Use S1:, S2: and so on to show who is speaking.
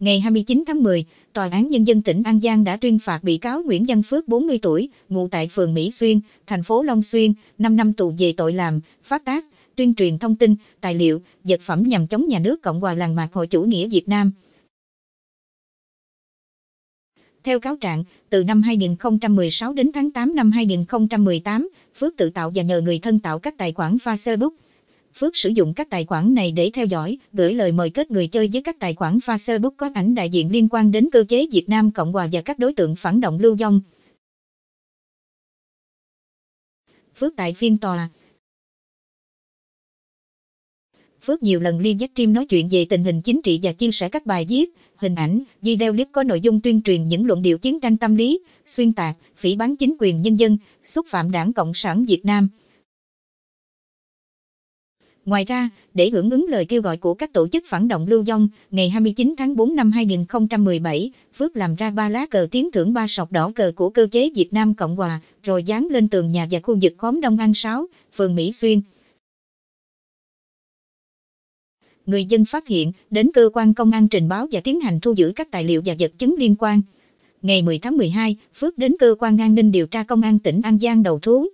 S1: Ngày 29 tháng 10, Tòa án Nhân dân tỉnh An Giang đã tuyên phạt bị cáo Nguyễn Văn Phước 40 tuổi, ngụ tại phường Mỹ Xuyên, thành phố Long Xuyên, 5 năm tù về tội làm, phát tác, tuyên truyền thông tin, tài liệu, vật phẩm nhằm chống nhà nước Cộng hòa làng mạc hội chủ nghĩa Việt Nam. Theo cáo trạng, từ năm 2016 đến tháng 8 năm 2018, Phước tự tạo và nhờ người thân tạo các tài khoản Facebook, Phước sử dụng các tài khoản này để theo dõi, gửi lời mời kết người chơi với các tài khoản Facebook có ảnh đại diện liên quan đến cơ chế Việt Nam Cộng Hòa và các đối tượng phản động lưu vong.
S2: Phước tại phiên tòa
S1: Phước nhiều lần liên dắt stream nói chuyện về tình hình chính trị và chia sẻ các bài viết, hình ảnh, video clip có nội dung tuyên truyền những luận điệu chiến tranh tâm lý, xuyên tạc, phỉ bán chính quyền nhân dân, xúc phạm đảng Cộng sản Việt Nam. Ngoài ra, để hưởng ứng lời kêu gọi của các tổ chức phản động lưu vong, ngày 29 tháng 4 năm 2017, Phước làm ra ba lá cờ tiến thưởng ba sọc đỏ cờ của cơ chế Việt Nam Cộng Hòa, rồi dán lên tường nhà và khu vực khóm Đông An 6, phường Mỹ Xuyên. Người dân phát hiện, đến cơ quan công an trình báo và tiến hành thu giữ các tài liệu và vật chứng liên quan ngày 10 tháng 12, Phước đến cơ quan an ninh điều tra công an tỉnh An Giang đầu thú,